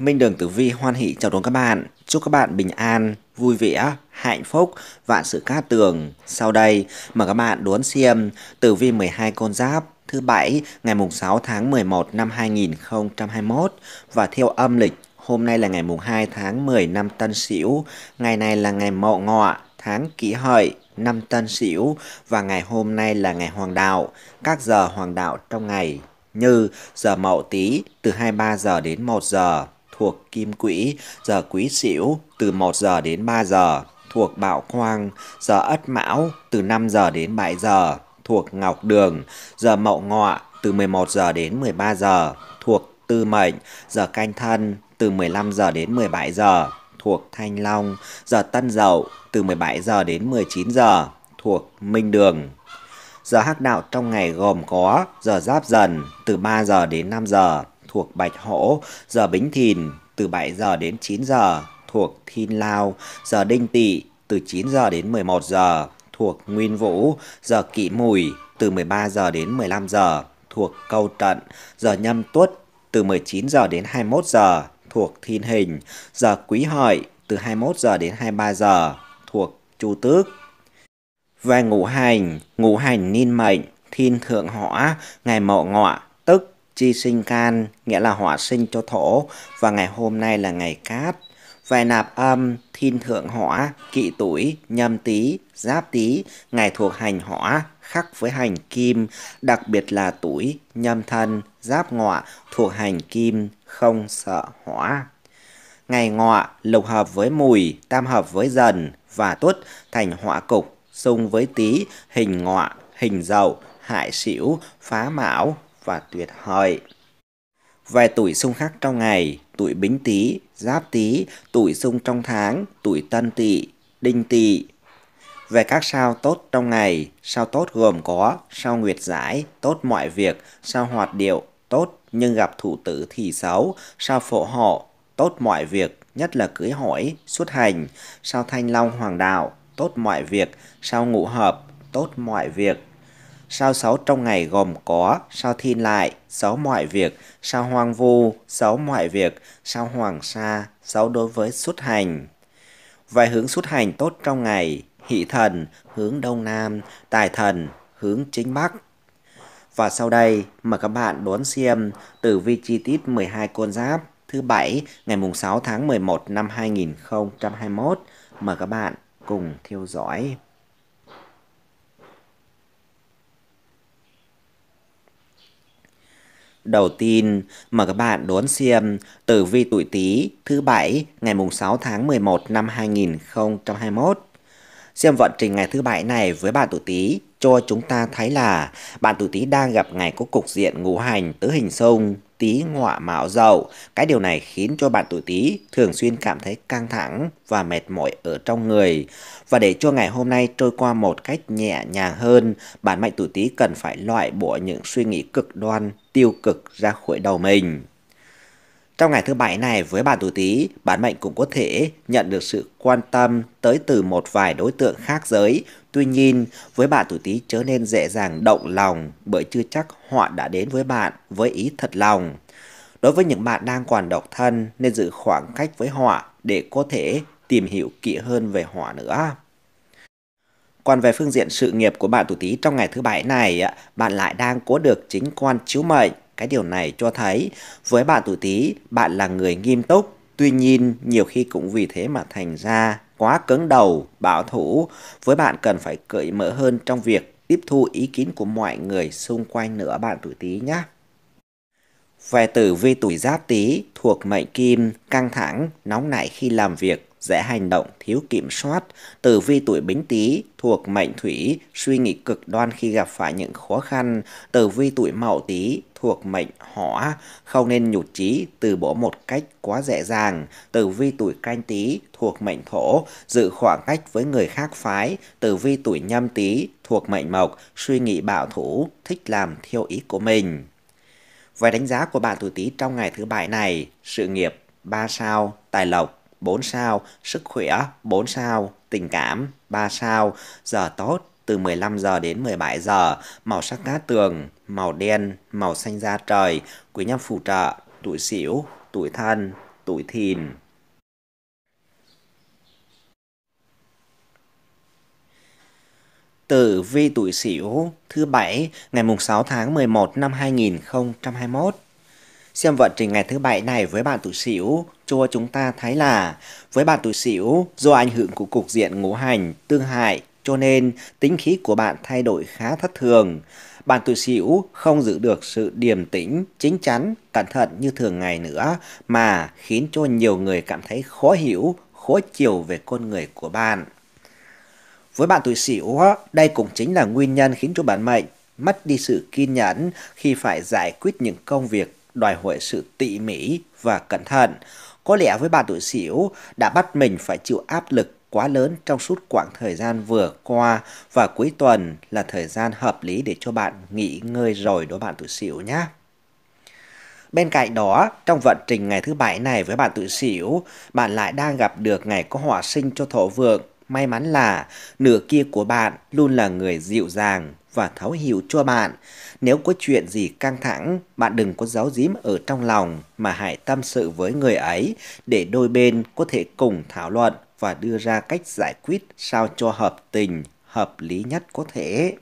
Minh Đường Tử Vi hoan hỷ chào đón các bạn. Chúc các bạn bình an, vui vẻ, hạnh phúc, vạn sự cát tường. Sau đây, mời các bạn đón xem Tử Vi 12 con giáp thứ bảy ngày mùng 6 tháng 11 năm 2021 và theo âm lịch hôm nay là ngày mùng 2 tháng 10 năm Tân Sửu, ngày này là ngày Mậu Ngọ, tháng Kỷ Hợi, năm Tân Sửu và ngày hôm nay là ngày Hoàng đạo. Các giờ Hoàng đạo trong ngày như giờ Mậu Tý từ 23 giờ đến 1 giờ thuộc Kim Quỹ, giờ Quý Sửu từ 1 giờ đến 3 giờ, thuộc Bạo Khoang, giờ Ất Mão từ 5 giờ đến 7 giờ, thuộc Ngọc Đường, giờ Mậu Ngọ từ 11 giờ đến 13 giờ, thuộc Tư Mệnh, giờ Canh Thân từ 15 giờ đến 17 giờ, thuộc Thanh Long, giờ Tân Dậu từ 17 giờ đến 19 giờ, thuộc Minh Đường. Giờ hắc đạo trong ngày gồm có giờ giáp dần từ 3 giờ đến 5 giờ, thuộc Bạch Hổ, giờ Bính Thìn từ 7 giờ đến 9 giờ thuộc Thiên Lao, giờ Đinh Tỵ từ 9 giờ đến 11 giờ thuộc Nguyên Vũ, giờ kỷ Mùi từ 13 giờ đến 15 giờ thuộc Câu Trận, giờ Nhâm Tuất từ 19 giờ đến 21 giờ thuộc Thiên Hình, giờ Quý Hợi từ 21 giờ đến 23 giờ thuộc Chu Tước. Về ngũ hành, ngũ hành niên mệnh, thiên thượng hỏa, ngày mậu ngọ, chi sinh can, nghĩa là hỏa sinh cho thổ, và ngày hôm nay là ngày cát. Về nạp âm, thiên thượng hỏa, kỵ tuổi, nhâm tý, giáp tý, ngày thuộc hành hỏa, khắc với hành kim, đặc biệt là tuổi, nhâm thân, giáp ngọ thuộc hành kim, không sợ hỏa. Ngày ngọ lục hợp với mùi, tam hợp với dần và tuất thành hỏa cục, xung với tý, hình ngọ hình dậu, hại xỉu, phá mão, và tuyệt hợi. Về tuổi xung khắc trong ngày, tuổi bính tý, giáp tý, tuổi xung trong tháng, tuổi tân tỵ, đinh tỵ. Về các sao tốt trong ngày, sao tốt gồm có sao nguyệt giải, tốt mọi việc, sao hoạt điệu, tốt nhưng gặp thủ tử thì xấu, sao phổ họ tốt mọi việc, nhất là cưới hỏi, xuất hành, sao thanh long hoàng đạo, tốt mọi việc, sao ngũ hợp, tốt mọi việc sao sáu trong ngày gồm có sao thiên lại, sáu mọi việc, sao hoang vu, sáu mọi việc, sao hoàng sa, sáu đối với xuất hành. Vài hướng xuất hành tốt trong ngày, hỷ thần hướng đông nam, tài thần hướng chính bắc. Và sau đây, mời các bạn đón xem tử vi chi tiết 12 con giáp thứ bảy ngày mùng 6 tháng 11 năm 2021. Mời các bạn cùng theo dõi. Đầu tiên, mời các bạn đón xem tử vi tuổi Tý thứ bảy ngày mùng 6 tháng 11 năm 2021. Xem vận trình ngày thứ bảy này với bạn tuổi Tý cho chúng ta thấy là bạn tuổi Tý đang gặp ngày có cục diện ngũ hành tứ hình sông Tý ngọa mão dậu. Cái điều này khiến cho bạn tuổi Tý thường xuyên cảm thấy căng thẳng và mệt mỏi ở trong người. Và để cho ngày hôm nay trôi qua một cách nhẹ nhàng hơn, bạn mệnh tuổi Tý cần phải loại bỏ những suy nghĩ cực đoan tiêu cực ra khỏi đầu mình. Trong ngày thứ bảy này với bạn tuổi Tý, bản mệnh cũng có thể nhận được sự quan tâm tới từ một vài đối tượng khác giới. Tuy nhiên, với bạn tuổi Tý trở nên dễ dàng động lòng bởi chưa chắc họ đã đến với bạn với ý thật lòng. Đối với những bạn đang còn độc thân nên giữ khoảng cách với họ để có thể tìm hiểu kỹ hơn về họ nữa. Còn về phương diện sự nghiệp của bạn tuổi Tý trong ngày thứ bảy này, bạn lại đang có được chính quan chiếu mệnh. Cái điều này cho thấy với bạn tuổi Tý, bạn là người nghiêm túc, tuy nhiên nhiều khi cũng vì thế mà thành ra quá cứng đầu, bảo thủ. Với bạn cần phải cởi mở hơn trong việc tiếp thu ý kiến của mọi người xung quanh nữa bạn tuổi Tý nhé. Về tử vi tuổi Giáp Tý thuộc mệnh Kim, căng thẳng, nóng nảy khi làm việc dễ hành động thiếu kiểm soát, tử vi tuổi bính tý thuộc mệnh thủy, suy nghĩ cực đoan khi gặp phải những khó khăn, tử vi tuổi mậu tý thuộc mệnh hỏa, không nên nhụt chí từ bỏ một cách quá dễ dàng, tử vi tuổi canh tý thuộc mệnh thổ, giữ khoảng cách với người khác phái, tử vi tuổi nhâm tý thuộc mệnh mộc, suy nghĩ bảo thủ, thích làm theo ý của mình. Về đánh giá của bạn tuổi Tý trong ngày thứ bảy này, sự nghiệp 3 sao, tài lộc 4 sao, sức khỏe 4 sao, tình cảm 3 sao, giờ tốt từ 15 giờ đến 17 giờ, màu sắc cát tường, màu đen, màu xanh da trời, quý nhân phù trợ, tuổi xỉu, tuổi thân, tuổi thìn. Tử vi tuổi Sửu thứ bảy ngày mùng 6 tháng 11 năm 2021. Xem vận trình ngày thứ bảy này với bạn tuổi sửu cho chúng ta thấy là với bạn tuổi sửu do ảnh hưởng của cục diện ngũ hành tương hại cho nên tính khí của bạn thay đổi khá thất thường. Bạn tuổi sửu không giữ được sự điềm tĩnh, chính chắn, cẩn thận như thường ngày nữa mà khiến cho nhiều người cảm thấy khó hiểu, khó chiều về con người của bạn. Với bạn tuổi sửu đây cũng chính là nguyên nhân khiến cho bạn mệnh mất đi sự kiên nhẫn khi phải giải quyết những công việc đòi hỏi sự tỉ mỉ và cẩn thận. Có lẽ với bà tuổi xỉu đã bắt mình phải chịu áp lực quá lớn trong suốt quãng thời gian vừa qua và cuối tuần là thời gian hợp lý để cho bạn nghỉ ngơi rồi đó bạn tuổi xỉu nhé. Bên cạnh đó, trong vận trình ngày thứ bảy này với bạn tuổi xỉu, bạn lại đang gặp được ngày có hỏa sinh cho thổ vượng. May mắn là nửa kia của bạn luôn là người dịu dàng, và thấu hiểu cho bạn. Nếu có chuyện gì căng thẳng, bạn đừng có giấu giếm ở trong lòng mà hãy tâm sự với người ấy để đôi bên có thể cùng thảo luận và đưa ra cách giải quyết sao cho hợp tình, hợp lý nhất có thể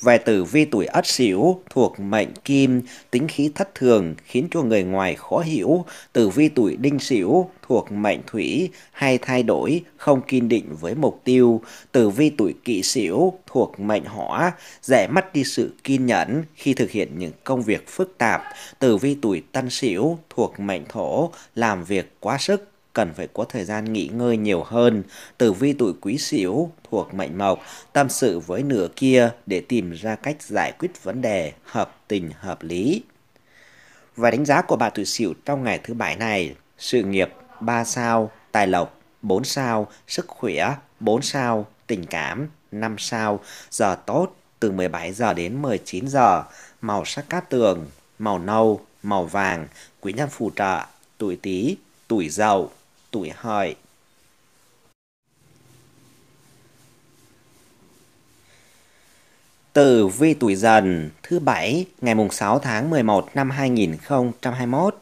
về tử vi tuổi ất sửu thuộc mệnh kim, tính khí thất thường khiến cho người ngoài khó hiểu. Tử vi tuổi đinh sửu thuộc mệnh thủy hay thay đổi, không kiên định với mục tiêu. Tử vi tuổi kỵ sửu thuộc mệnh hỏa, dễ mất đi sự kiên nhẫn khi thực hiện những công việc phức tạp. Tử vi tuổi tân sửu thuộc mệnh thổ, làm việc quá sức cần phải có thời gian nghỉ ngơi nhiều hơn. Tử vi tuổi quý sửu thuộc mệnh mộc, tâm sự với nửa kia để tìm ra cách giải quyết vấn đề hợp tình hợp lý. Và đánh giá của bạn tuổi sửu trong ngày thứ bảy này, sự nghiệp 3 sao, tài lộc 4 sao, sức khỏe 4 sao, tình cảm 5 sao, giờ tốt từ 17 giờ đến 19 giờ, màu sắc cát tường, màu nâu, màu vàng, quý nhân phù trợ, tuổi Tý, tuổi Dậu tuổi hợi. từ vi tuổi dần thứ bảy ngày mùng 6 tháng 11 năm 2021.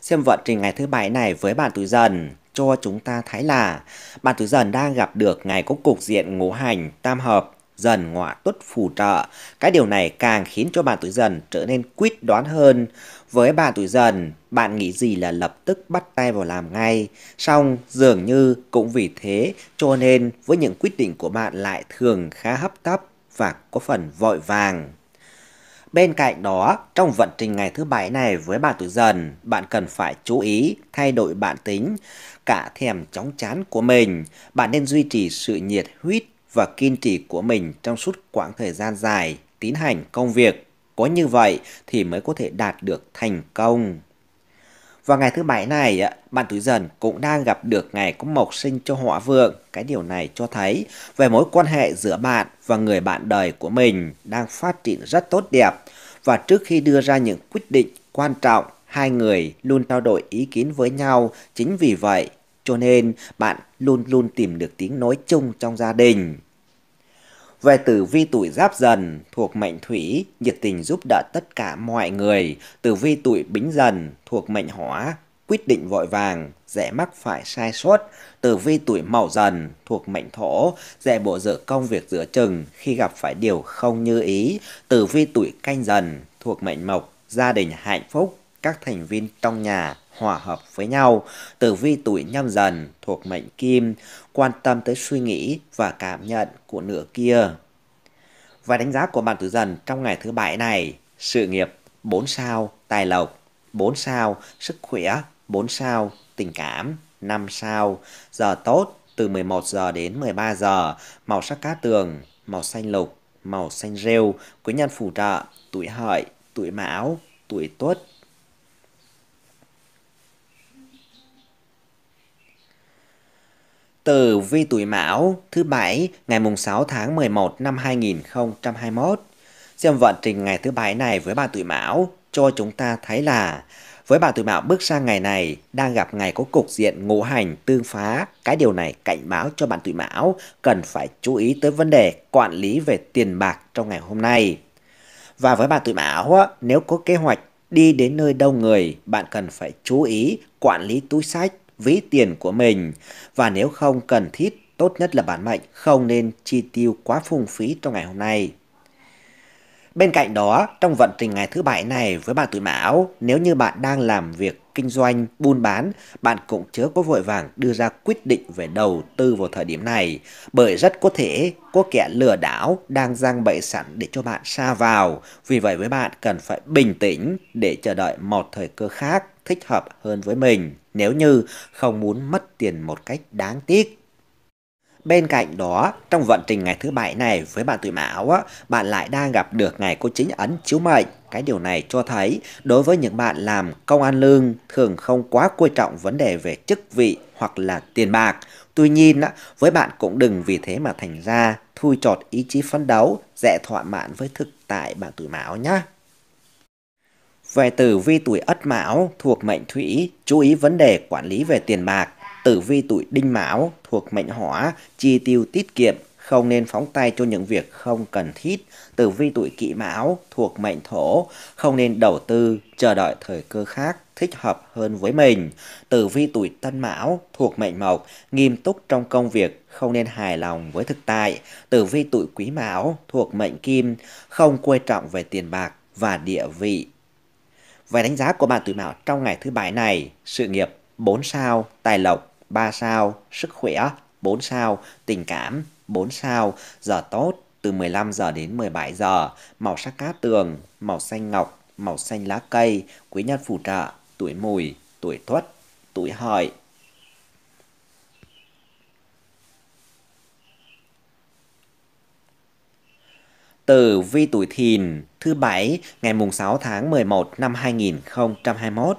Xem vận trình ngày thứ bảy này với bạn tuổi dần cho chúng ta thấy là bạn tuổi dần đang gặp được ngày có cục diện ngũ hành tam hợp dần ngọa tuất phù trợ. Cái điều này càng khiến cho bạn tuổi dần trở nên quyết đoán hơn. Với bạn tuổi dần, bạn nghĩ gì là lập tức bắt tay vào làm ngay. Song dường như cũng vì thế cho nên với những quyết định của bạn lại thường khá hấp tấp và có phần vội vàng. Bên cạnh đó, trong vận trình ngày thứ bảy này với bạn tuổi dần, bạn cần phải chú ý thay đổi bản tính, cả thèm chóng chán của mình. Bạn nên duy trì sự nhiệt huyết và kiên trì của mình trong suốt quãng thời gian dài tiến hành công việc. Có như vậy thì mới có thể đạt được thành công. Và ngày thứ bảy này, bạn tuổi dần cũng đang gặp được ngày có mộc sinh cho họa vượng. Cái điều này cho thấy về mối quan hệ giữa bạn và người bạn đời của mình đang phát triển rất tốt đẹp. Và trước khi đưa ra những quyết định quan trọng, hai người luôn trao đổi ý kiến với nhau. Chính vì vậy, cho nên bạn luôn luôn tìm được tiếng nói chung trong gia đình. Về tử vi tuổi giáp dần thuộc mệnh thủy, nhiệt tình giúp đỡ tất cả mọi người. Tử vi tuổi bính dần thuộc mệnh hỏa, quyết định vội vàng, dễ mắc phải sai sót. Tử vi tuổi mậu dần thuộc mệnh thổ, dễ bộ dở công việc giữa chừng khi gặp phải điều không như ý. Tử vi tuổi canh dần thuộc mệnh mộc, gia đình hạnh phúc, các thành viên trong nhà hòa hợp với nhau. Tử vi tuổi nhâm dần thuộc mệnh kim, quan tâm tới suy nghĩ và cảm nhận của nửa kia. Và đánh giá của bạn tử dần trong ngày thứ bảy này, sự nghiệp 4 sao, tài lộc 4 sao, sức khỏe 4 sao, tình cảm 5 sao, giờ tốt từ 11 giờ đến 13 giờ, màu sắc cá tường, màu xanh lục, màu xanh rêu, quý nhân phù trợ, tuổi hợi, tuổi mão, tuổi tuất, từ vi tuổi Mão thứ bảy ngày mùng 6 tháng 11 năm 2021. Xem vận trình ngày thứ bảy này với bạn tuổi Mão cho chúng ta thấy là với bạn tuổi Mão bước sang ngày này đang gặp ngày có cục diện ngũ hành tương phá, cái điều này cảnh báo cho bạn tuổi Mão cần phải chú ý tới vấn đề quản lý về tiền bạc trong ngày hôm nay. Và với bạn tuổi Mão nếu có kế hoạch đi đến nơi đông người, bạn cần phải chú ý quản lý túi sách ví tiền của mình và nếu không cần thiết tốt nhất là bản mệnh không nên chi tiêu quá phung phí trong ngày hôm nay. Bên cạnh đó, trong vận trình ngày thứ bảy này với bạn tuổi mão, nếu như bạn đang làm việc kinh doanh, buôn bán, bạn cũng chớ có vội vàng đưa ra quyết định về đầu tư vào thời điểm này, bởi rất có thể có kẻ lừa đảo đang giăng bẫy sẵn để cho bạn xa vào. Vì vậy với bạn cần phải bình tĩnh để chờ đợi một thời cơ khác thích hợp hơn với mình nếu như không muốn mất tiền một cách đáng tiếc. Bên cạnh đó, trong vận trình ngày thứ bảy này với bạn tuổi mão, á, bạn lại đang gặp được ngày cô chính ấn chiếu mệnh. Cái điều này cho thấy đối với những bạn làm công ăn lương thường không quá quan trọng vấn đề về chức vị hoặc là tiền bạc. Tuy nhiên, với bạn cũng đừng vì thế mà thành ra thui chọt ý chí phấn đấu, dễ thỏa mãn với thực tại bạn tuổi mão nhé. Về tử vi tuổi Ất Mão thuộc mệnh Thủy, chú ý vấn đề quản lý về tiền bạc. Tử vi tuổi Đinh Mão thuộc mệnh Hỏa, chi tiêu tiết kiệm, không nên phóng tay cho những việc không cần thiết. Tử vi tuổi Kỷ Mão thuộc mệnh Thổ, không nên đầu tư, chờ đợi thời cơ khác thích hợp hơn với mình. Tử vi tuổi Tân Mão thuộc mệnh Mộc, nghiêm túc trong công việc, không nên hài lòng với thực tại. Tử vi tuổi Quý Mão thuộc mệnh Kim, không quan trọng về tiền bạc và địa vị về đánh giá của bạn tuổi mão trong ngày thứ bảy này, sự nghiệp 4 sao, tài lộc 3 sao, sức khỏe 4 sao, tình cảm 4 sao, giờ tốt từ 15 giờ đến 17 giờ, màu sắc cá tường, màu xanh ngọc, màu xanh lá cây, quý nhân phù trợ, tuổi mùi, tuổi tuất, tuổi hợi. từ vi tuổi thìn thứ bảy ngày mùng 6 tháng 11 năm 2021.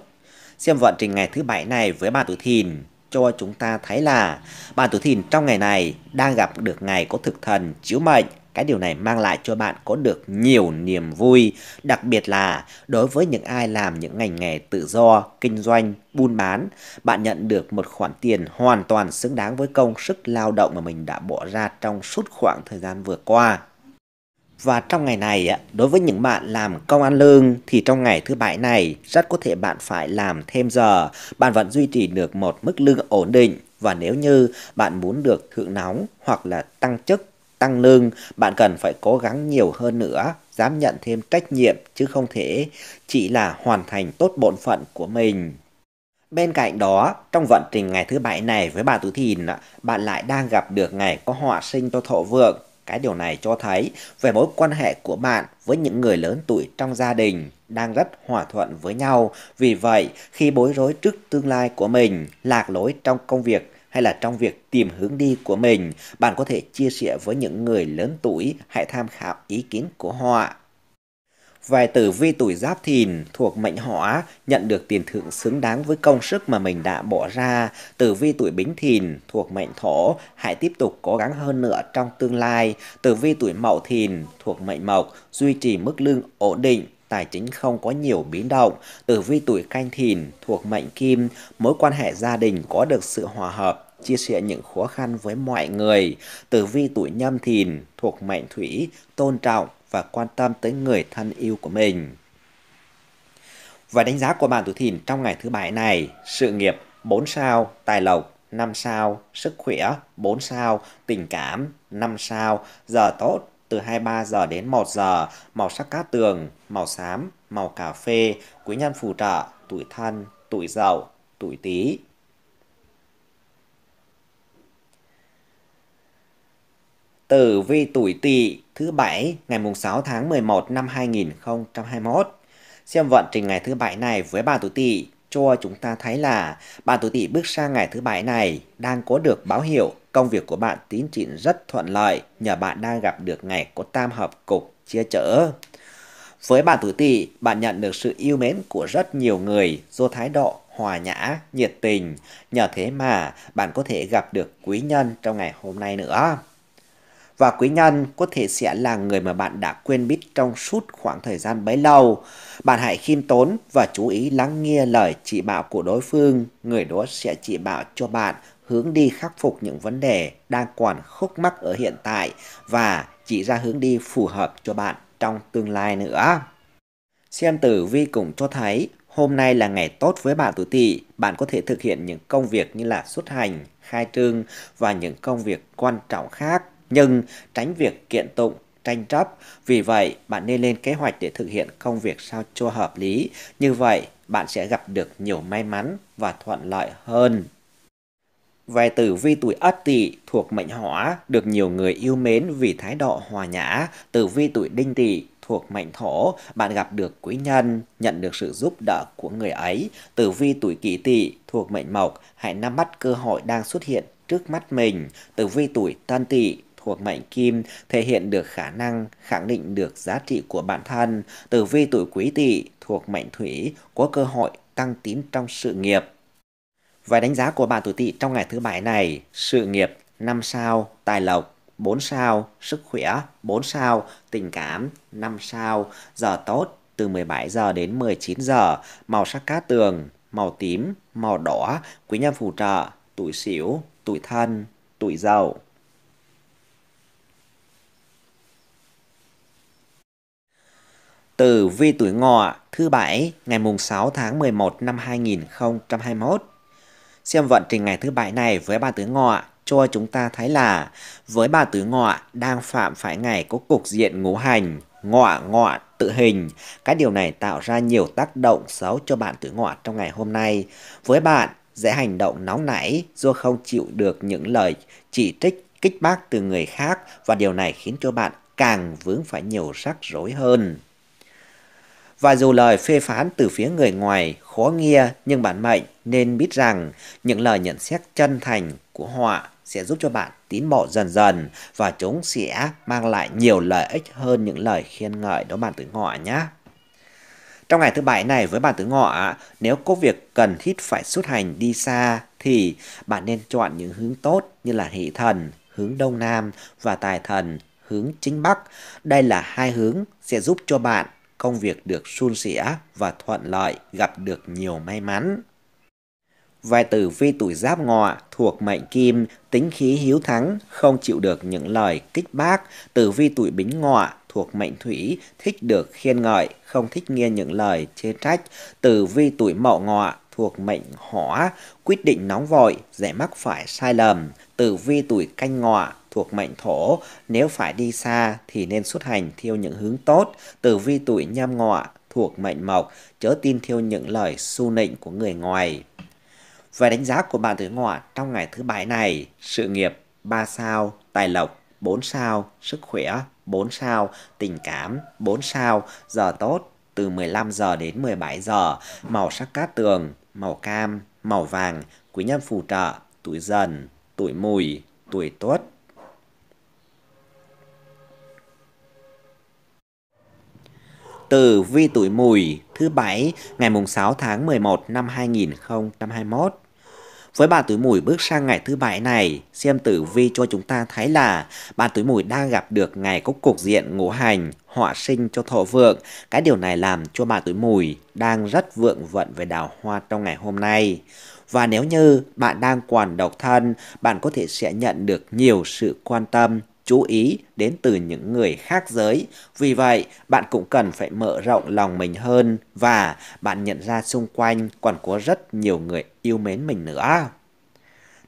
Xem vận trình ngày thứ bảy này với bạn tuổi thìn cho chúng ta thấy là bạn tuổi thìn trong ngày này đang gặp được ngày có thực thần chiếu mệnh cái điều này mang lại cho bạn có được nhiều niềm vui, đặc biệt là đối với những ai làm những ngành nghề tự do, kinh doanh, buôn bán, bạn nhận được một khoản tiền hoàn toàn xứng đáng với công sức lao động mà mình đã bỏ ra trong suốt khoảng thời gian vừa qua. Và trong ngày này, đối với những bạn làm công ăn lương thì trong ngày thứ bảy này rất có thể bạn phải làm thêm giờ, bạn vẫn duy trì được một mức lương ổn định và nếu như bạn muốn được thưởng nóng hoặc là tăng chức, tăng lương, bạn cần phải cố gắng nhiều hơn nữa, dám nhận thêm trách nhiệm chứ không thể chỉ là hoàn thành tốt bổn phận của mình. Bên cạnh đó, trong vận trình ngày thứ bảy này với bà Tử Thìn, bạn lại đang gặp được ngày có họa sinh cho thổ vượng cái điều này cho thấy về mối quan hệ của bạn với những người lớn tuổi trong gia đình đang rất hòa thuận với nhau. Vì vậy, khi bối rối trước tương lai của mình, lạc lối trong công việc hay là trong việc tìm hướng đi của mình, bạn có thể chia sẻ với những người lớn tuổi, hãy tham khảo ý kiến của họ Vài tử vi tuổi giáp thìn thuộc mệnh hỏa nhận được tiền thưởng xứng đáng với công sức mà mình đã bỏ ra. Tử vi tuổi bính thìn thuộc mệnh thổ hãy tiếp tục cố gắng hơn nữa trong tương lai. Tử vi tuổi mậu thìn thuộc mệnh mộc duy trì mức lương ổn định tài chính không có nhiều biến động, tử vi tuổi canh thìn thuộc mệnh kim, mối quan hệ gia đình có được sự hòa hợp, chia sẻ những khó khăn với mọi người. Tử vi tuổi nhâm thìn thuộc mệnh thủy, tôn trọng, và quan tâm tới người thân yêu của mình. Và đánh giá của bạn tuổi thìn trong ngày thứ bảy này, sự nghiệp 4 sao, tài lộc 5 sao, sức khỏe 4 sao, tình cảm 5 sao, giờ tốt từ 23 giờ đến 1 giờ, màu sắc cát tường, màu xám, màu cà phê, quý nhân phù trợ, tuổi thân, tuổi dậu, tuổi tý. tử vi tuổi tỵ thứ bảy ngày mùng 6 tháng 11 năm 2021. Xem vận trình ngày thứ bảy này với bà tuổi tỵ cho chúng ta thấy là bà tuổi tỵ bước sang ngày thứ bảy này đang có được báo hiệu công việc của bạn tiến triển rất thuận lợi nhờ bạn đang gặp được ngày có tam hợp cục chia chở. Với bạn tuổi tỵ, bạn nhận được sự yêu mến của rất nhiều người do thái độ hòa nhã, nhiệt tình. Nhờ thế mà bạn có thể gặp được quý nhân trong ngày hôm nay nữa và quý nhân có thể sẽ là người mà bạn đã quên biết trong suốt khoảng thời gian bấy lâu. Bạn hãy khiêm tốn và chú ý lắng nghe lời chỉ bảo của đối phương, người đó sẽ chỉ bảo cho bạn hướng đi khắc phục những vấn đề đang còn khúc mắc ở hiện tại và chỉ ra hướng đi phù hợp cho bạn trong tương lai nữa. Xem tử vi cũng cho thấy hôm nay là ngày tốt với bạn tuổi tỵ, bạn có thể thực hiện những công việc như là xuất hành, khai trương và những công việc quan trọng khác nhưng tránh việc kiện tụng tranh chấp. Vì vậy, bạn nên lên kế hoạch để thực hiện công việc sao cho hợp lý. Như vậy, bạn sẽ gặp được nhiều may mắn và thuận lợi hơn. Về tử vi tuổi Ất Tỵ thuộc mệnh Hỏa được nhiều người yêu mến vì thái độ hòa nhã, tử vi tuổi Đinh Tỵ thuộc mệnh Thổ, bạn gặp được quý nhân, nhận được sự giúp đỡ của người ấy. Tử vi tuổi Kỷ Tỵ thuộc mệnh Mộc, hãy nắm bắt cơ hội đang xuất hiện trước mắt mình. Tử vi tuổi Tân Tỵ của mệnh Kim thể hiện được khả năng khẳng định được giá trị của bản thân, tử vi tuổi quý tỵ thuộc mệnh Thủy có cơ hội tăng tín trong sự nghiệp. Vài đánh giá của bạn tuổi tỵ trong ngày thứ bảy này, sự nghiệp 5 sao, tài lộc 4 sao, sức khỏe 4 sao, tình cảm 5 sao, giờ tốt từ 17 giờ đến 19 giờ, màu sắc cá tường, màu tím, màu đỏ, quý nhân phù trợ, tuổi sửu, tuổi thân, tuổi giàu từ vi tuổi ngọ thứ bảy ngày mùng 6 tháng 11 năm 2021. Xem vận trình ngày thứ bảy này với ba tuổi ngọ cho chúng ta thấy là với ba tuổi ngọ đang phạm phải ngày có cục diện ngũ hành ngọ ngọ tự hình. Cái điều này tạo ra nhiều tác động xấu cho bạn tuổi ngọ trong ngày hôm nay. Với bạn dễ hành động nóng nảy do không chịu được những lời chỉ trích kích bác từ người khác và điều này khiến cho bạn càng vướng phải nhiều rắc rối hơn và dù lời phê phán từ phía người ngoài khó nghe nhưng bạn mệnh nên biết rằng những lời nhận xét chân thành của họ sẽ giúp cho bạn tiến bộ dần dần và chúng sẽ mang lại nhiều lợi ích hơn những lời khen ngợi đó bạn tử ngọ nhé. Trong ngày thứ bảy này với bạn tử ngọ, nếu có việc cần thiết phải xuất hành đi xa thì bạn nên chọn những hướng tốt như là hỷ thần, hướng đông nam và tài thần hướng chính bắc. Đây là hai hướng sẽ giúp cho bạn công việc được suôn sẻ và thuận lợi, gặp được nhiều may mắn. Vài tử vi tuổi giáp ngọ thuộc mệnh kim, tính khí hiếu thắng, không chịu được những lời kích bác. Tử vi tuổi bính ngọ thuộc mệnh thủy, thích được khen ngợi, không thích nghe những lời chê trách. Tử vi tuổi mậu ngọ thuộc mệnh hỏa, quyết định nóng vội, dễ mắc phải sai lầm. Tử vi tuổi canh ngọ thuộc mệnh thổ, nếu phải đi xa thì nên xuất hành theo những hướng tốt, từ vi tuổi nhâm ngọ thuộc mệnh mộc, chớ tin theo những lời su nịnh của người ngoài. Về đánh giá của bạn tuổi ngọ trong ngày thứ bảy này, sự nghiệp 3 sao, tài lộc 4 sao, sức khỏe 4 sao, tình cảm 4 sao, giờ tốt từ 15 giờ đến 17 giờ, màu sắc cát tường, màu cam, màu vàng, quý nhân phù trợ, tuổi dần, tuổi mùi, tuổi tuất. tử vi tuổi mùi thứ bảy ngày mùng 6 tháng 11 năm 2021. Với bà tuổi mùi bước sang ngày thứ bảy này, xem tử vi cho chúng ta thấy là bà tuổi mùi đang gặp được ngày có cục diện ngũ hành, họa sinh cho thọ vượng. Cái điều này làm cho bà tuổi mùi đang rất vượng vận về đào hoa trong ngày hôm nay. Và nếu như bạn đang còn độc thân, bạn có thể sẽ nhận được nhiều sự quan tâm chú ý đến từ những người khác giới. Vì vậy, bạn cũng cần phải mở rộng lòng mình hơn và bạn nhận ra xung quanh còn có rất nhiều người yêu mến mình nữa.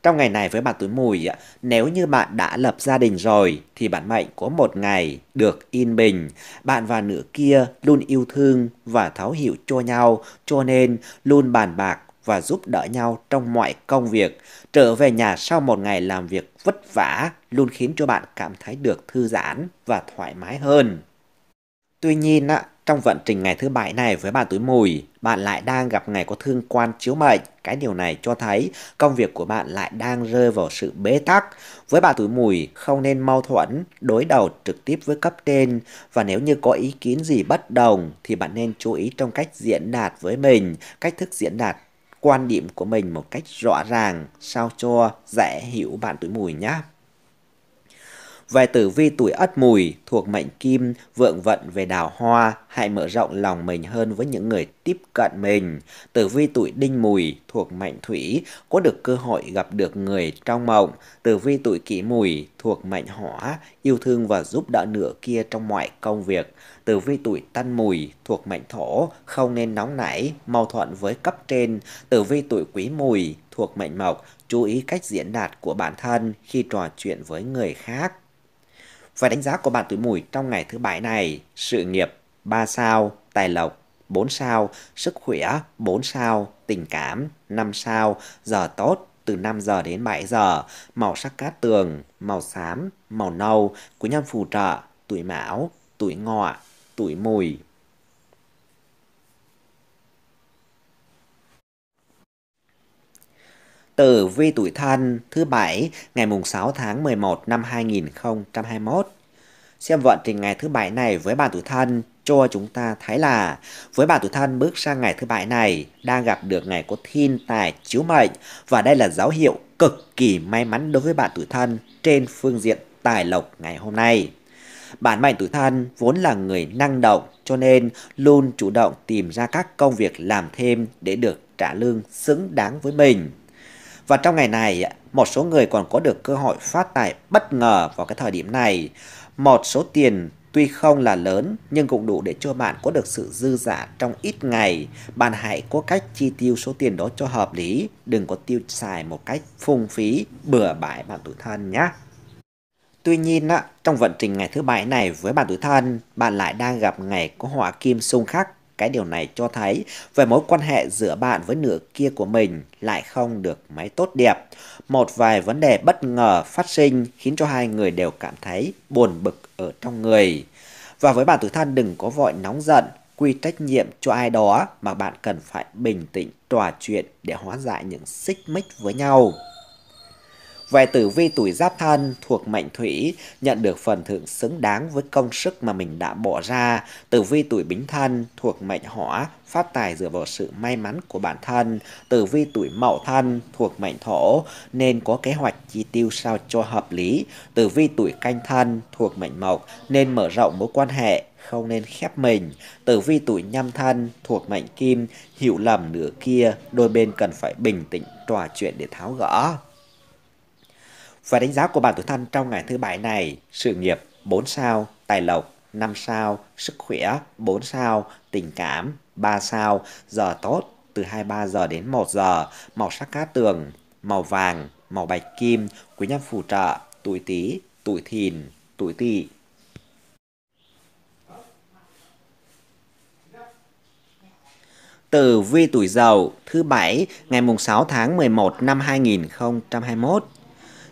Trong ngày này với bạn túi mùi, nếu như bạn đã lập gia đình rồi thì bạn mệnh có một ngày được yên bình. Bạn và nữ kia luôn yêu thương và thấu hiểu cho nhau cho nên luôn bàn bạc và giúp đỡ nhau trong mọi công việc. Trở về nhà sau một ngày làm việc vất vả luôn khiến cho bạn cảm thấy được thư giãn và thoải mái hơn. Tuy nhiên, trong vận trình ngày thứ bảy này với bạn tuổi mùi, bạn lại đang gặp ngày có thương quan chiếu mệnh. Cái điều này cho thấy công việc của bạn lại đang rơi vào sự bế tắc. Với bạn tuổi mùi, không nên mâu thuẫn, đối đầu trực tiếp với cấp trên. Và nếu như có ý kiến gì bất đồng thì bạn nên chú ý trong cách diễn đạt với mình, cách thức diễn đạt quan điểm của mình một cách rõ ràng sao cho dễ hiểu bạn tuổi mùi nhé Vài tử vi tuổi ất mùi thuộc mệnh kim, vượng vận về đào hoa, hãy mở rộng lòng mình hơn với những người tiếp cận mình. Tử vi tuổi đinh mùi thuộc mệnh thủy, có được cơ hội gặp được người trong mộng. Tử vi tuổi kỷ mùi thuộc mệnh hỏa, yêu thương và giúp đỡ nửa kia trong mọi công việc. Tử vi tuổi tân mùi thuộc mệnh thổ, không nên nóng nảy, mâu thuẫn với cấp trên. Tử vi tuổi quý mùi thuộc mệnh mộc, chú ý cách diễn đạt của bản thân khi trò chuyện với người khác. Và đánh giá của bạn tuổi mùi trong ngày thứ bảy này, sự nghiệp 3 sao, tài lộc 4 sao, sức khỏe 4 sao, tình cảm 5 sao, giờ tốt từ 5 giờ đến 7 giờ, màu sắc cát tường, màu xám, màu nâu, của nhân phù trợ, tuổi mão, tuổi ngọ, tuổi mùi tử vi tuổi thân thứ bảy ngày mùng 6 tháng 11 năm 2021. Xem vận trình ngày thứ bảy này với bạn tuổi thân cho chúng ta thấy là với bạn tuổi thân bước sang ngày thứ bảy này đang gặp được ngày có thiên tài chiếu mệnh và đây là dấu hiệu cực kỳ may mắn đối với bạn tuổi thân trên phương diện tài lộc ngày hôm nay. Bản mệnh tuổi thân vốn là người năng động cho nên luôn chủ động tìm ra các công việc làm thêm để được trả lương xứng đáng với mình. Và trong ngày này, một số người còn có được cơ hội phát tài bất ngờ vào cái thời điểm này. Một số tiền tuy không là lớn nhưng cũng đủ để cho bạn có được sự dư giả trong ít ngày. Bạn hãy có cách chi tiêu số tiền đó cho hợp lý, đừng có tiêu xài một cách phung phí, bừa bãi bạn tuổi thân nhé. Tuy nhiên, trong vận trình ngày thứ bảy này với bạn tuổi thân, bạn lại đang gặp ngày có họa kim xung khắc cái điều này cho thấy về mối quan hệ giữa bạn với nửa kia của mình lại không được mấy tốt đẹp. Một vài vấn đề bất ngờ phát sinh khiến cho hai người đều cảm thấy buồn bực ở trong người. Và với bạn tử thân đừng có vội nóng giận, quy trách nhiệm cho ai đó mà bạn cần phải bình tĩnh trò chuyện để hóa giải những xích mích với nhau. Về tử vi tuổi giáp thân thuộc mệnh thủy nhận được phần thưởng xứng đáng với công sức mà mình đã bỏ ra. Tử vi tuổi bính thân thuộc mệnh hỏa phát tài dựa vào sự may mắn của bản thân. Tử vi tuổi mậu thân thuộc mệnh thổ nên có kế hoạch chi tiêu sao cho hợp lý. Tử vi tuổi canh thân thuộc mệnh mộc nên mở rộng mối quan hệ không nên khép mình. Tử vi tuổi nhâm thân thuộc mệnh kim, hiểu lầm nửa kia, đôi bên cần phải bình tĩnh trò chuyện để tháo gỡ. Và đánh giá của bạn tuổi thân trong ngày thứ bảy này, sự nghiệp 4 sao, tài lộc 5 sao, sức khỏe 4 sao, tình cảm 3 sao, giờ tốt từ 23 giờ đến 1 giờ, màu sắc cát tường, màu vàng, màu bạch kim, quý nhân phù trợ, tuổi tý, tuổi thìn, tuổi tỵ. Tử vi tuổi Dậu thứ bảy ngày mùng 6 tháng 11 năm 2021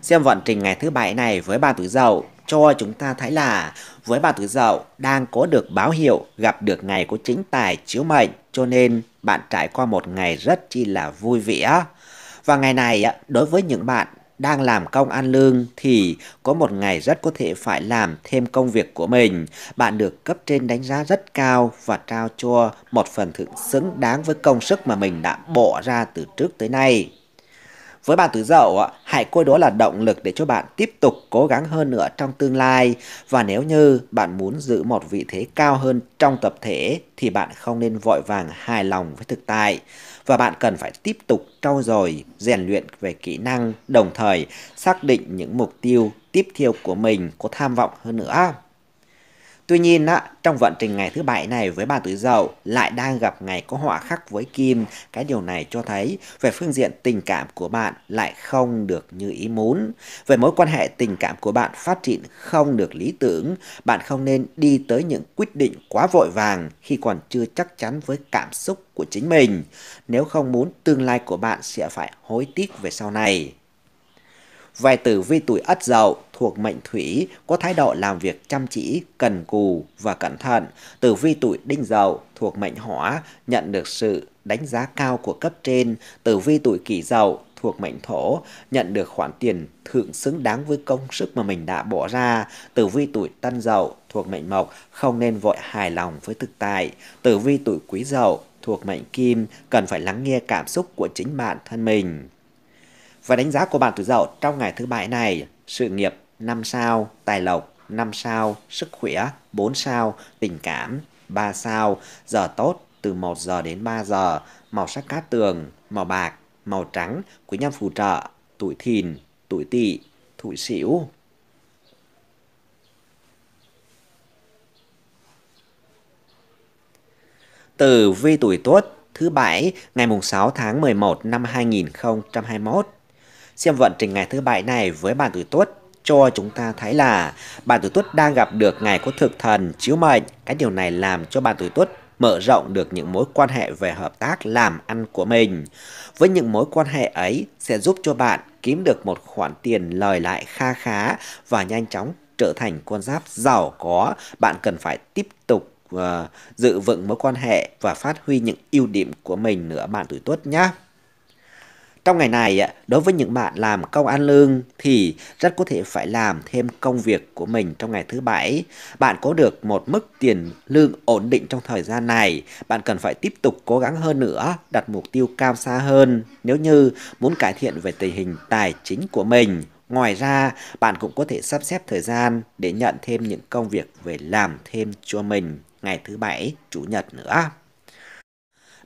xem vận trình ngày thứ bảy này với ba tuổi dậu cho chúng ta thấy là với ba tuổi dậu đang có được báo hiệu gặp được ngày của chính tài chiếu mệnh cho nên bạn trải qua một ngày rất chi là vui vẻ. Và ngày này đối với những bạn đang làm công ăn lương thì có một ngày rất có thể phải làm thêm công việc của mình. Bạn được cấp trên đánh giá rất cao và trao cho một phần thưởng xứng đáng với công sức mà mình đã bỏ ra từ trước tới nay. Với bạn tuổi dậu, hãy coi đó là động lực để cho bạn tiếp tục cố gắng hơn nữa trong tương lai. Và nếu như bạn muốn giữ một vị thế cao hơn trong tập thể thì bạn không nên vội vàng hài lòng với thực tại. Và bạn cần phải tiếp tục trau dồi, rèn luyện về kỹ năng, đồng thời xác định những mục tiêu tiếp theo của mình có tham vọng hơn nữa. Tuy nhiên, trong vận trình ngày thứ bảy này với bà tuổi Dậu lại đang gặp ngày có họa khắc với Kim. Cái điều này cho thấy về phương diện tình cảm của bạn lại không được như ý muốn. Về mối quan hệ tình cảm của bạn phát triển không được lý tưởng, bạn không nên đi tới những quyết định quá vội vàng khi còn chưa chắc chắn với cảm xúc của chính mình. Nếu không muốn tương lai của bạn sẽ phải hối tiếc về sau này. Vài tử vi tuổi Ất Dậu thuộc mệnh Thủy có thái độ làm việc chăm chỉ, cần cù và cẩn thận. Tử vi tuổi Đinh Dậu thuộc mệnh Hỏa nhận được sự đánh giá cao của cấp trên. Tử vi tuổi Kỷ Dậu thuộc mệnh Thổ nhận được khoản tiền thượng xứng đáng với công sức mà mình đã bỏ ra. Tử vi tuổi Tân Dậu thuộc mệnh Mộc không nên vội hài lòng với thực tại. Tử vi tuổi Quý Dậu thuộc mệnh Kim cần phải lắng nghe cảm xúc của chính bản thân mình. Và đánh giá của bạn tuổi dậu trong ngày thứ bảy này, sự nghiệp 5 sao, tài lộc 5 sao, sức khỏe 4 sao, tình cảm 3 sao, giờ tốt từ 1 giờ đến 3 giờ, màu sắc cát tường, màu bạc, màu trắng, quý nhân phù trợ, tuổi thìn, tuổi tỵ, tuổi sửu. từ vi tuổi Tuất thứ bảy ngày mùng 6 tháng 11 năm 2021 xem vận trình ngày thứ bảy này với bạn tuổi tuất cho chúng ta thấy là bạn tuổi tuất đang gặp được ngày có thực thần chiếu mệnh. Cái điều này làm cho bạn tuổi tuất mở rộng được những mối quan hệ về hợp tác làm ăn của mình. Với những mối quan hệ ấy sẽ giúp cho bạn kiếm được một khoản tiền lời lại kha khá và nhanh chóng trở thành con giáp giàu có. Bạn cần phải tiếp tục uh, giữ vững mối quan hệ và phát huy những ưu điểm của mình nữa bạn tuổi tuất nhé. Trong ngày này, đối với những bạn làm công ăn lương thì rất có thể phải làm thêm công việc của mình trong ngày thứ bảy. Bạn có được một mức tiền lương ổn định trong thời gian này, bạn cần phải tiếp tục cố gắng hơn nữa, đặt mục tiêu cao xa hơn nếu như muốn cải thiện về tình hình tài chính của mình. Ngoài ra, bạn cũng có thể sắp xếp thời gian để nhận thêm những công việc về làm thêm cho mình ngày thứ bảy, chủ nhật nữa.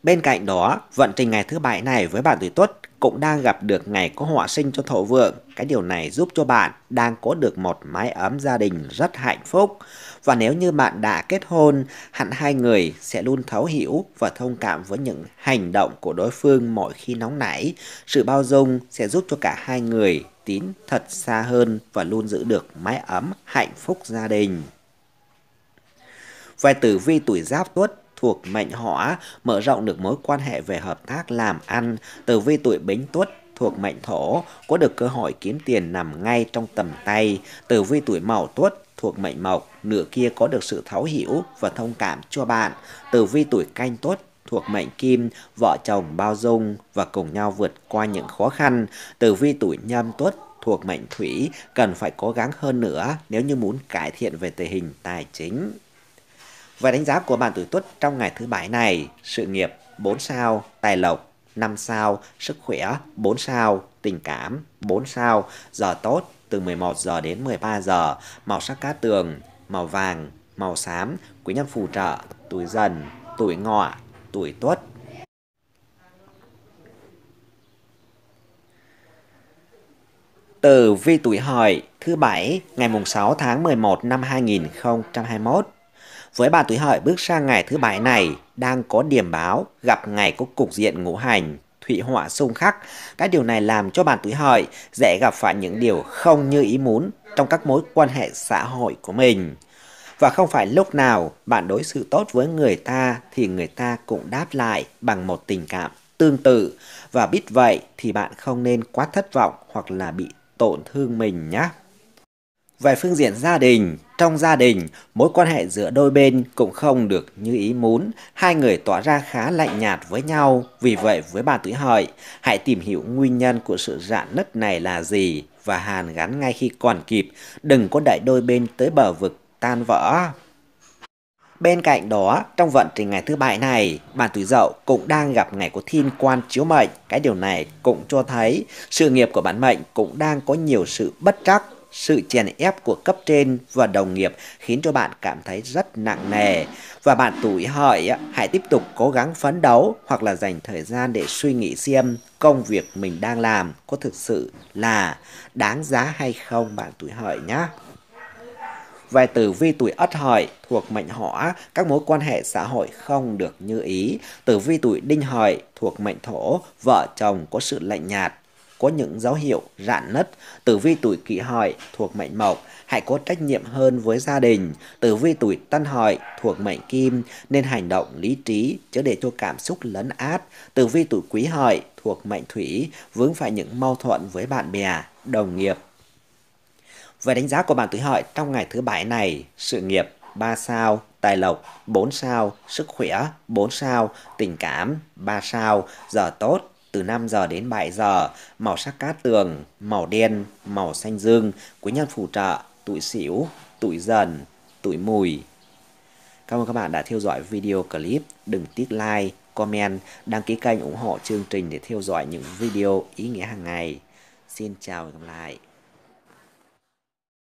Bên cạnh đó, vận trình ngày thứ bảy này với bạn tuổi Tuất cũng đang gặp được ngày có họa sinh cho thổ vượng. Cái điều này giúp cho bạn đang có được một mái ấm gia đình rất hạnh phúc. Và nếu như bạn đã kết hôn, hẳn hai người sẽ luôn thấu hiểu và thông cảm với những hành động của đối phương mỗi khi nóng nảy. Sự bao dung sẽ giúp cho cả hai người tín thật xa hơn và luôn giữ được mái ấm hạnh phúc gia đình. Về tử vi tuổi giáp tuất thuộc mệnh hỏa, mở rộng được mối quan hệ về hợp tác làm ăn, từ vi tuổi bính tuất thuộc mệnh thổ có được cơ hội kiếm tiền nằm ngay trong tầm tay, từ vi tuổi mậu tuất thuộc mệnh mộc, nửa kia có được sự thấu hiểu và thông cảm cho bạn, từ vi tuổi canh tuất thuộc mệnh kim, vợ chồng bao dung và cùng nhau vượt qua những khó khăn, từ vi tuổi nhâm tuất thuộc mệnh thủy cần phải cố gắng hơn nữa nếu như muốn cải thiện về tình hình tài chính. Và đánh giá của bạn tuổi tuất trong ngày thứ bảy này, sự nghiệp 4 sao, tài lộc 5 sao, sức khỏe 4 sao, tình cảm 4 sao, giờ tốt từ 11 giờ đến 13 giờ, màu sắc cá tường, màu vàng, màu xám, quý nhân phù trợ, tuổi dần, tuổi ngọ, tuổi tuất. từ vi tuổi hợi thứ bảy ngày mùng 6 tháng 11 năm 2021 với bà tuổi Hợi bước sang ngày thứ bảy này, đang có điểm báo gặp ngày có cục diện ngũ hành, thụy họa xung khắc. các điều này làm cho bạn tuổi Hợi dễ gặp phải những điều không như ý muốn trong các mối quan hệ xã hội của mình. Và không phải lúc nào bạn đối xử tốt với người ta thì người ta cũng đáp lại bằng một tình cảm tương tự. Và biết vậy thì bạn không nên quá thất vọng hoặc là bị tổn thương mình nhé. Về phương diện gia đình, trong gia đình, mối quan hệ giữa đôi bên cũng không được như ý muốn, hai người tỏ ra khá lạnh nhạt với nhau, vì vậy với bà tuổi hợi, hãy tìm hiểu nguyên nhân của sự rạn nứt này là gì và hàn gắn ngay khi còn kịp, đừng có đẩy đôi bên tới bờ vực tan vỡ. Bên cạnh đó, trong vận trình ngày thứ bảy này, bạn tuổi dậu cũng đang gặp ngày của thiên quan chiếu mệnh. Cái điều này cũng cho thấy sự nghiệp của bản mệnh cũng đang có nhiều sự bất trắc sự chèn ép của cấp trên và đồng nghiệp khiến cho bạn cảm thấy rất nặng nề và bạn tuổi hợi hãy tiếp tục cố gắng phấn đấu hoặc là dành thời gian để suy nghĩ xem công việc mình đang làm có thực sự là đáng giá hay không bạn tuổi hợi nhé về tử vi tuổi ất hợi thuộc mệnh hỏa, các mối quan hệ xã hội không được như ý. Tử vi tuổi đinh hợi thuộc mệnh thổ, vợ chồng có sự lạnh nhạt, có những dấu hiệu rạn nứt, tử vi tuổi kỷ hợi thuộc mệnh mộc, hãy có trách nhiệm hơn với gia đình. Tử vi tuổi tân hợi thuộc mệnh kim nên hành động lý trí chứ để cho cảm xúc lấn át. Tử vi tuổi quý hợi thuộc mệnh thủy vướng phải những mâu thuẫn với bạn bè, đồng nghiệp. Về đánh giá của bạn tuổi hợi trong ngày thứ bảy này, sự nghiệp 3 sao, tài lộc 4 sao, sức khỏe 4 sao, tình cảm 3 sao, giờ tốt từ 5 giờ đến 7 giờ, màu sắc cát tường, màu đen, màu xanh dương, quý nhân phù trợ, tuổi xỉu, tuổi dần, tuổi mùi. Cảm ơn các bạn đã theo dõi video clip. Đừng tiếc like, comment, đăng ký kênh ủng hộ chương trình để theo dõi những video ý nghĩa hàng ngày. Xin chào và hẹn gặp lại.